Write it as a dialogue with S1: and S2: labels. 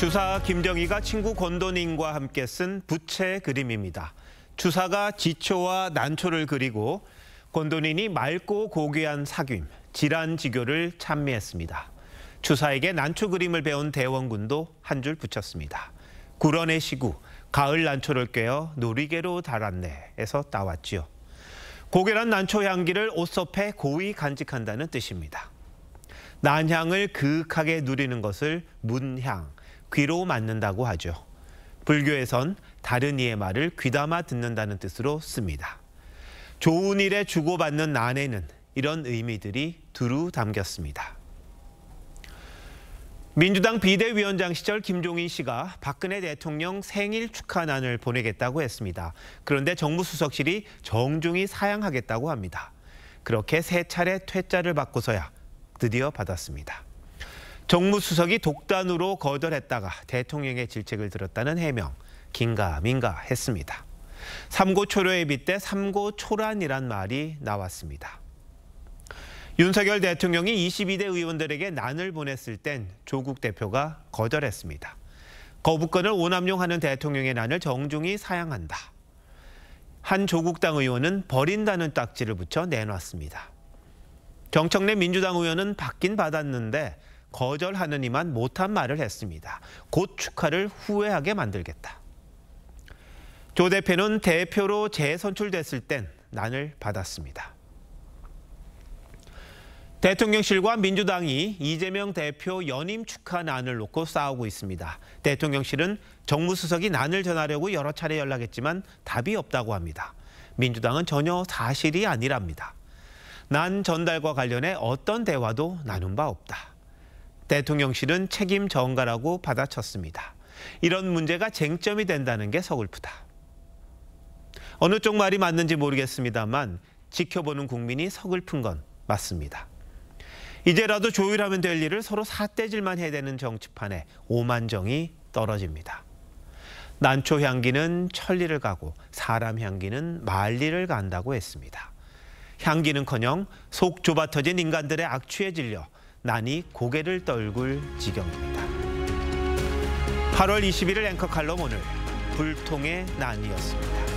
S1: 주사 김정희가 친구 권도닝과 함께 쓴 부채 그림입니다. 주사가 지초와 난초를 그리고 권도닝이 맑고 고귀한 사귐, 질환지교를 찬미했습니다. 주사에게 난초 그림을 배운 대원군도 한 줄 붙였습니다. 구런의 시구, 가을 난초를 꿰어 놀이개로 달았네에서 따왔지요. 고결한 난초 향기를 옷섭에 고위 간직한다는 뜻입니다. 난향을 그윽하게 누리는 것을 문향, 귀로 맞는다고 하죠. 불교에선 다른 이의 말을 귀담아 듣는다는 뜻으로 씁니다. 좋은 일에 주고받는 난에는 이런 의미들이 두루 담겼습니다. 민주당 비대위원장 시절 김종인 씨가 박근혜 대통령 생일 축하난을 보내겠다고 했습니다. 그런데 정무수석실이 정중히 사양하겠다고 합니다. 그렇게 세 차례 퇴짜를 받고서야 드디어 받았습니다. 정무수석이 독단으로 거절했다가 대통령의 질책을 들었다는 해명 긴가민가 했습니다. 삼고초려의 빗대 삼고초란이란 말이 나왔습니다. 윤석열 대통령이 22대 의원들에게 난을 보냈을 땐 조국 대표가 거절했습니다. 거부권을 오남용하는 대통령의 난을 정중히 사양한다. 한 조국당 의원은 버린다는 딱지를 붙여 내놨습니다. 정청래 민주당 의원은 받긴 받았는데 거절하느니만 못한 말을 했습니다. 곧 축하를 후회하게 만들겠다. 조 대표는 대표로 재선출됐을 땐 난을 받았습니다. 대통령실과 민주당이 이재명 대표 연임 축하 난을 놓고 싸우고 있습니다. 대통령실은 정무수석이 난을 전하려고 여러 차례 연락했지만 답이 없다고 합니다. 민주당은 전혀 사실이 아니랍니다. 난 전달과 관련해 어떤 대화도 나눈 바 없다. 대통령실은 책임 전가라고 받아쳤습니다. 이런 문제가 쟁점이 된다는 게 서글프다. 어느 쪽 말이 맞는지 모르겠습니다만 지켜보는 국민이 서글픈 건 맞습니다. 이제라도 조율하면 될 일을 서로 사대질만 해야 되는 정치판에 오만정이 떨어집니다. 난초 향기는 천리를 가고 사람 향기는 만리를 간다고 했습니다. 향기는커녕 속 좁아터진 인간들의 악취에 질려 난이 고개를 떨굴 지경입니다. 8월 21일 앵커 칼럼 오늘 불통의 난이었습니다.